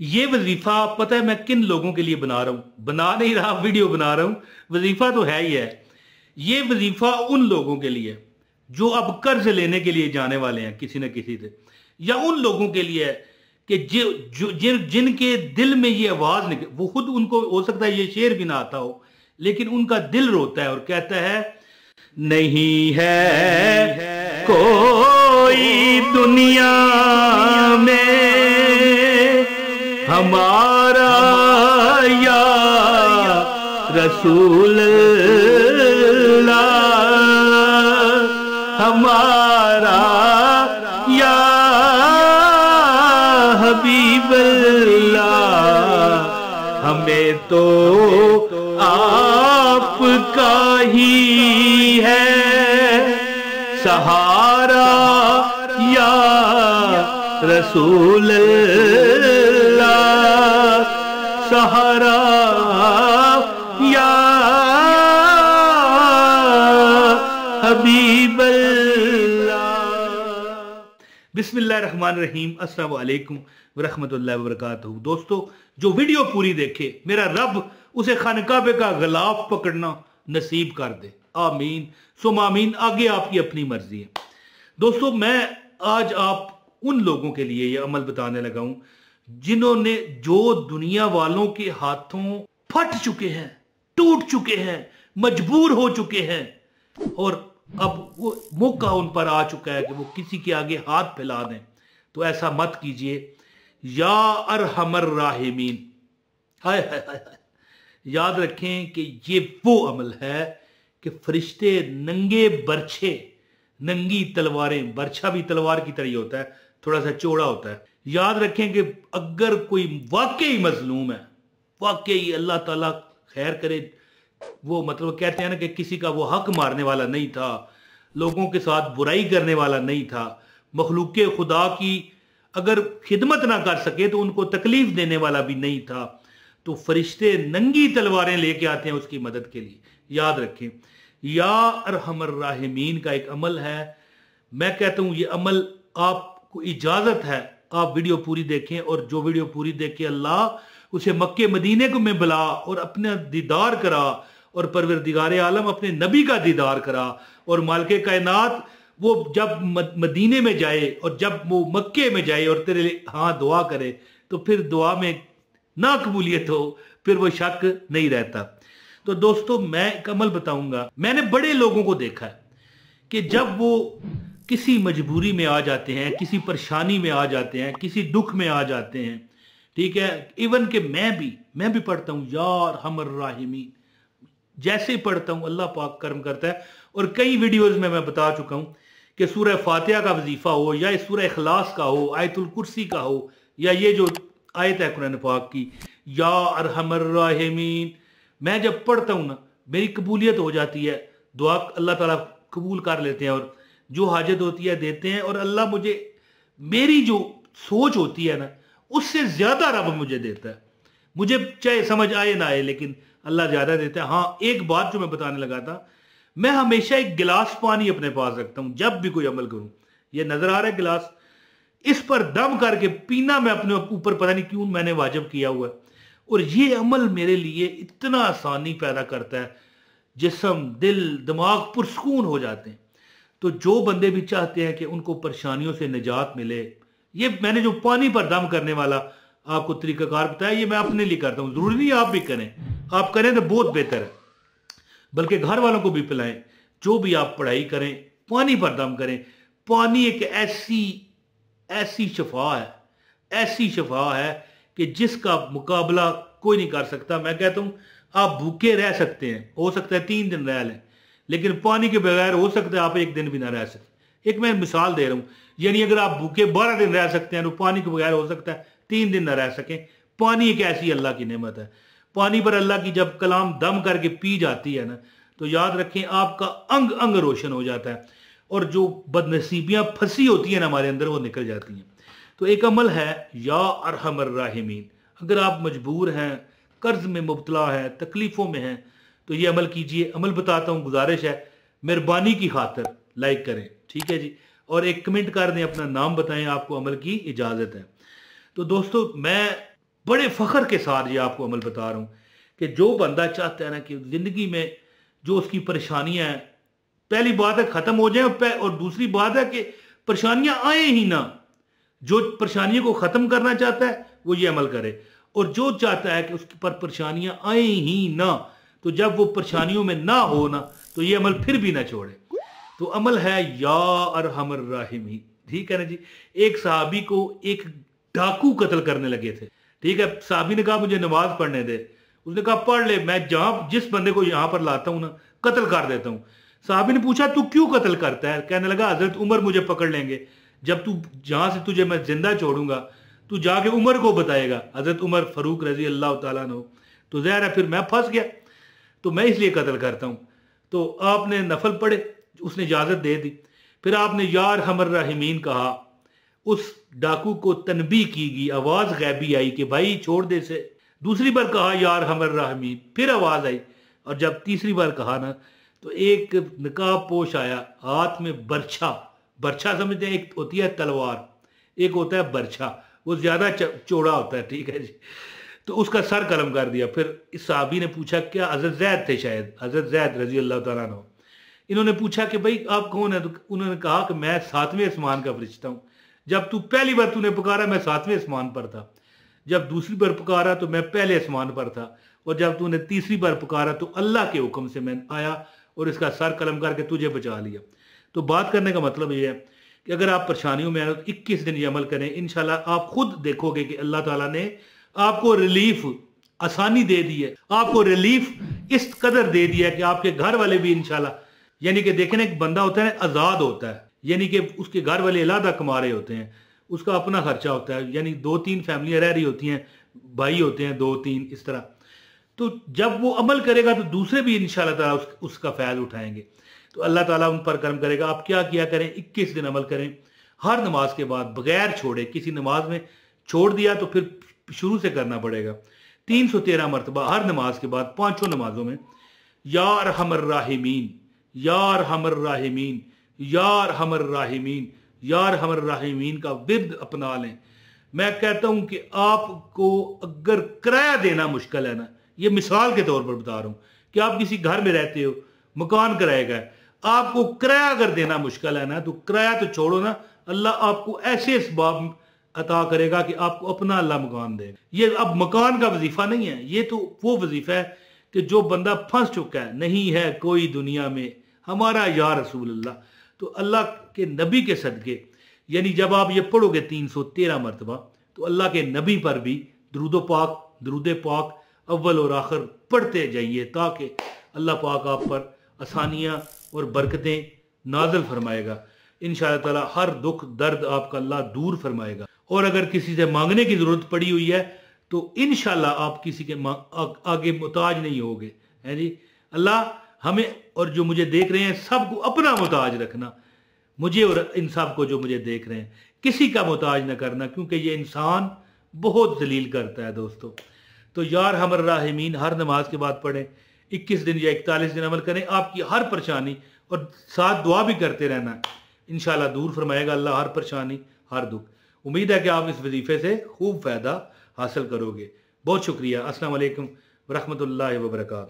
ये वजीफा पता है मैं किन लोगों के लिए बना रहा हूं बना नहीं रहा वीडियो बना रहा हूं वजीफा तो है ही है ये वजीफा उन लोगों के लिए जो अब कर्ज लेने के लिए जाने वाले हैं किसी न किसी से या उन लोगों के लिए है जो जिन जिनके दिल में ये आवाज निकल वो खुद उनको हो सकता है ये शेर भी ना आता हो लेकिन उनका दिल रोता है और कहता है नहीं है, नहीं है कोई दुनिया में हमारा या रसूल हमारा या हबीबल्ला हमें तो आपका ही है सहारा या रसूल सहारा या अस्सलाम वालेकुम वरहमतुल्लाहि वबरकातुहू दोस्तों जो वीडियो पूरी देखे मेरा रब उसे खानकाबे का गलाफ पकड़ना नसीब कर दे आमीन सुम आगे आपकी अपनी मर्जी है दोस्तों मैं आज आप उन लोगों के लिए यह अमल बताने लगा हूं जिन्होंने जो दुनिया वालों के हाथों फट चुके हैं टूट चुके हैं मजबूर हो चुके हैं और अब वो मौका उन पर आ चुका है कि वो किसी के आगे हाथ फैला दें तो ऐसा मत कीजिए या हमर राहिमीन हाय हाय हाय याद रखें कि ये वो अमल है कि फरिश्ते नंगे बर्छे नंगी तलवारें बरछा भी तलवार की तरह होता है थोड़ा सा चौड़ा होता है याद रखें कि अगर कोई वाकई मजलूम है वाकई अल्लाह ताला खैर करे वो मतलब कहते हैं ना कि किसी का वो हक मारने वाला नहीं था लोगों के साथ बुराई करने वाला नहीं था मखलूक खुदा की अगर खिदमत ना कर सके तो उनको तकलीफ देने वाला भी नहीं था तो फरिश्ते नंगी तलवारें लेके आते हैं उसकी मदद के लिए याद रखें या अरहमर राहमीन का एक अमल है मैं कहता हूं ये अमल आपको इजाज़त है आप वीडियो पूरी देखें और जो वीडियो पूरी देखें अल्लाह उसे मक्के मदीने को में बुला और अपना दीदार करा और दिगार आलम अपने नबी का दीदार करा और मालिक कायनात वो जब मदीने में जाए और जब वो मक्के में जाए और तेरे लिए हाँ दुआ करे तो फिर दुआ में ना कबूलियत हो फिर वो शक नहीं रहता तो दोस्तों मैं एक अमल बताऊंगा मैंने बड़े लोगों को देखा है कि जब वो किसी मजबूरी में आ जाते हैं किसी परेशानी में आ जाते हैं किसी दुख में आ जाते हैं ठीक है इवन के मैं भी मैं भी पढ़ता हूँ यार हमर राहिमी जैसे पढ़ता हूँ अल्लाह पाक कर्म करता है और कई वीडियोस में मैं बता चुका हूँ कि सूर्य फातिहा का वजीफा हो या सूर्य अखलास का हो आयतुल कुर्सी का हो या ये जो आयत है कुरान पाक की या अरहमर राहिमीन मैं जब पढ़ता हूँ ना मेरी कबूलियत हो जाती है दुआ अल्लाह ताला कबूल कर लेते हैं और जो हाजत होती है देते हैं और अल्लाह मुझे मेरी जो सोच होती है ना उससे ज़्यादा रब मुझे देता है मुझे चाहे समझ आए ना आए लेकिन अल्लाह ज़्यादा देता है हाँ एक बात जो मैं बताने लगा था मैं हमेशा एक गिलास पानी अपने पास रखता हूं जब भी कोई अमल करूँ ये नज़र आ रहा है गिलास इस पर दम करके पीना मैं अपने ऊपर पता नहीं क्यों मैंने वाजब किया हुआ है और ये अमल मेरे लिए इतना आसानी पैदा करता है जिसम दिल दिमाग पुरस्कून हो जाते हैं तो जो बंदे भी चाहते हैं कि उनको परेशानियों से निजात मिले ये मैंने जो पानी पर दम करने वाला आपको तरीकाकार बताया ये मैं अपने लिए करता हूँ जरूरी नहीं आप भी करें आप करें तो बहुत बेहतर है बल्कि घर वालों को भी पिलाएं जो भी आप पढ़ाई करें पानी पर दम करें पानी एक ऐसी ऐसी शफा है ऐसी शफा है कि जिसका मुकाबला कोई नहीं कर सकता मैं कहता हूं आप भूखे रह सकते हैं हो सकता है तीन दिन रह लें लेकिन पानी के बगैर हो सकता है आप एक दिन भी ना रह सकते एक मैं मिसाल दे रहा हूँ यानी अगर आप भूखे बारह दिन रह सकते हैं तो पानी के बगैर हो सकता है तीन दिन ना रह सकें पानी एक ऐसी अल्लाह की नमत है पानी पर अल्लाह की जब कलाम दम करके पी जाती है ना तो याद रखें आपका अंग अंग रोशन हो जाता है और जो बदनसीबियाँ फंसी होती हैं ना हमारे अंदर वो निकल जाती हैं तो एक अमल है या अरहमर राहिमीन अगर आप मजबूर हैं कर्ज में मुबतला है तकलीफ़ों में हैं तो ये अमल कीजिए अमल बताता हूँ गुजारिश है मेहरबानी की खातर लाइक करें ठीक है जी और एक कमेंट कर दें अपना नाम बताएं आपको अमल की इजाज़त है तो दोस्तों मैं बड़े फ़ख्र के साथ ये आपको अमल बता रहा हूँ कि जो बंदा चाहता है ना कि ज़िंदगी में जो उसकी परेशानियाँ हैं पहली बात है ख़त्म हो जाए और दूसरी बात है कि परेशानियाँ आए ही ना जो परेशानियों को ख़त्म करना चाहता है वो ये अमल करे और जो चाहता है कि उसके पर परेशानियाँ आए ही ना तो जब वो परेशानियों में ना हो ना तो ये अमल फिर भी ना छोड़े तो अमल है या अरहमर राहिम ही ठीक है ना जी एक साहबी को एक डाकू कत्ल करने लगे थे ठीक है साहबी ने कहा मुझे नमाज पढ़ने दे उसने कहा पढ़ ले मैं जहां जिस बंदे को यहां पर लाता हूं ना कत्ल कर देता हूं साहबी ने पूछा तू क्यों कत्ल करता है कहने लगा हजरत उमर मुझे पकड़ लेंगे जब तू जहां से तुझे मैं जिंदा छोड़ूंगा तू जाके उमर को बताएगा हजरत उमर फरूक रजी अल्लाह तला तो जहर है फिर मैं फंस गया तो मैं इसलिए कत्ल करता हूँ तो आपने नफल पढ़े उसने इजाज़त दे दी फिर आपने यार हमर राहमीन कहा उस डाकू को तनबी की गई आवाज़ गैबी आई कि भाई छोड़ दे से दूसरी बार कहा यार हमर राहमीन फिर आवाज़ आई और जब तीसरी बार कहा ना तो एक नकाब पोश आया हाथ में बर्छा बर्छा समझते हैं एक होती है तलवार एक होता है बर्छा वो ज़्यादा चौड़ा होता है ठीक है जी तो उसका सर कलम कर दिया फिर इस साहबी ने पूछा क्या हजरत जैद थे शायद हजरत जैद रजी अल्लाह तला इन्होंने पूछा कि भाई आप कौन है तो उन्होंने कहा कि मैं सातवें आसमान का फरिश्ता हूँ जब तू पहली बार तूने पुकारा मैं सातवें आसमान पर था जब दूसरी बार पुकारा तो मैं पहले आसमान पर था और जब तूने तीसरी बार पुकारा तो अल्लाह के हुक्म से मैं आया और इसका सर कलम करके तुझे बचा लिया तो बात करने का मतलब ये है कि अगर आप परेशानियों में आए तो इक्कीस दिन ये अमल करें इन आप खुद देखोगे कि अल्लाह ताला ने आपको रिलीफ आसानी दे दी है आपको रिलीफ इस कदर दे दिया है कि आपके घर वाले भी इनशाला यानी कि देखे ना एक बंदा होता है ना आज़ाद होता है यानी कि उसके घर वाले अलादा कमा रहे होते हैं उसका अपना खर्चा होता है यानी दो तीन फैमिलियाँ रह रही होती हैं भाई होते हैं दो तीन इस तरह तो जब वो अमल करेगा तो दूसरे भी इन ताला उस, उसका फ़ैज़ उठाएंगे तो अल्लाह ताला उन पर कर्म करेगा आप क्या किया करें 21 दिन अमल करें हर नमाज के बाद बगैर छोड़े किसी नमाज में छोड़ दिया तो फिर शुरू से करना पड़ेगा तीन सौ तेरह मरतबा हर नमाज के बाद पांचों नमाजों में यार हमर राहिमीन यार हमर राहिमीन यार हमर राहिमीन यार हमर राहिमीन का विद अपना लें मैं कहता हूं कि आपको अगर किराया देना मुश्किल है ना ये मिसाल के तौर पर बता रहा हूं कि आप किसी घर में रहते हो मकान किराए का आपको किराया अगर देना मुश्किल है ना तो किराया तो छोड़ो ना अल्लाह आपको ऐसे इस में अता करेगा कि आपको अपना अल्लाह मकान दे ये अब मकान का वजीफा नहीं है ये तो वो वजीफा है कि जो बंदा फंस चुका है नहीं है कोई दुनिया में हमारा या रसूल अल्लाह तो अल्लाह के नबी के सदक़े यानी जब आप ये पढ़ोगे तीन सौ तेरह मरतबा तो अल्लाह के नबी पर भी दरूद पाक द्रुद पाक अव्वल और आखिर पढ़ते जाइए ताकि अल्लाह पाक आप पर आसानियाँ और बरकतें नाजल फरमाएगा इन ताला हर दुख दर्द आपका अल्लाह दूर फरमाएगा और अगर किसी से मांगने की जरूरत पड़ी हुई है तो इन आप किसी के आ, आगे मोहताज नहीं होगे है जी अल्लाह हमें और जो मुझे देख रहे हैं सबको अपना मोहताज रखना मुझे और इन सब को जो मुझे देख रहे हैं किसी का मोहताज न करना क्योंकि ये इंसान बहुत जलील करता है दोस्तों तो यार हमर राहमीन हर नमाज के बाद पढ़ें 21 दिन या इकतालीस दिन अमल करें आपकी हर परेशानी और साथ दुआ भी करते रहना इन दूर फरमाएगा अल्लाह हर परेशानी हर दुख उम्मीद है कि आप इस वजीफे से खूब फ़ायदा हासिल करोगे बहुत शुक्रिया अस्सलाम वालेकुम व वबरकू